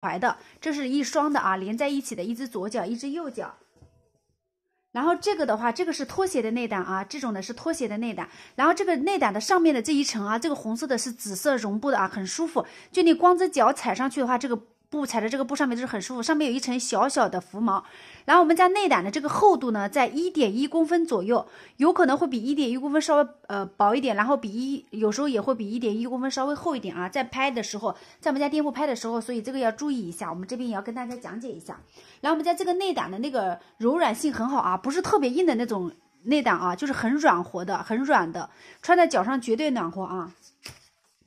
买的，这是一双的啊，连在一起的，一只左脚，一只右脚。然后这个的话，这个是拖鞋的内胆啊，这种的是拖鞋的内胆。然后这个内胆的上面的这一层啊，这个红色的是紫色绒布的啊，很舒服。就你光着脚踩上去的话，这个。布踩在这个布上面就是很舒服，上面有一层小小的浮毛，然后我们家内胆的这个厚度呢，在一点一公分左右，有可能会比一点一公分稍微呃薄一点，然后比一有时候也会比一点一公分稍微厚一点啊，在拍的时候，在我们家店铺拍的时候，所以这个要注意一下，我们这边也要跟大家讲解一下。然后我们家这个内胆的那个柔软性很好啊，不是特别硬的那种内胆啊，就是很软和的，很软的，穿在脚上绝对暖和啊。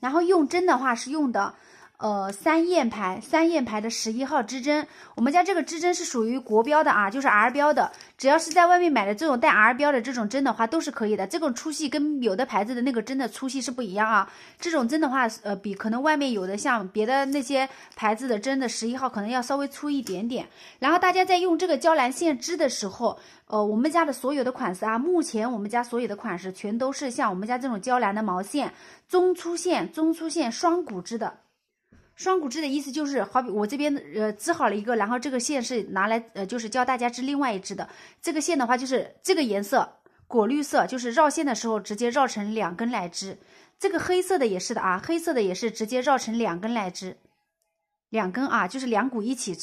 然后用针的话是用的。呃，三燕牌，三燕牌的十一号织针，我们家这个织针是属于国标的啊，就是 R 标的，只要是在外面买的这种带 R 标的这种针的话都是可以的。这种粗细跟有的牌子的那个针的粗细是不一样啊。这种针的话，呃，比可能外面有的像别的那些牌子的针的十一号可能要稍微粗一点点。然后大家在用这个娇兰线织的时候，呃，我们家的所有的款式啊，目前我们家所有的款式全都是像我们家这种娇兰的毛线，中粗线，中粗线双股织的。双股织的意思就是，好比我这边呃织好了一个，然后这个线是拿来呃，就是教大家织另外一只的。这个线的话就是这个颜色果绿色，就是绕线的时候直接绕成两根来织。这个黑色的也是的啊，黑色的也是直接绕成两根来织，两根啊，就是两股一起织。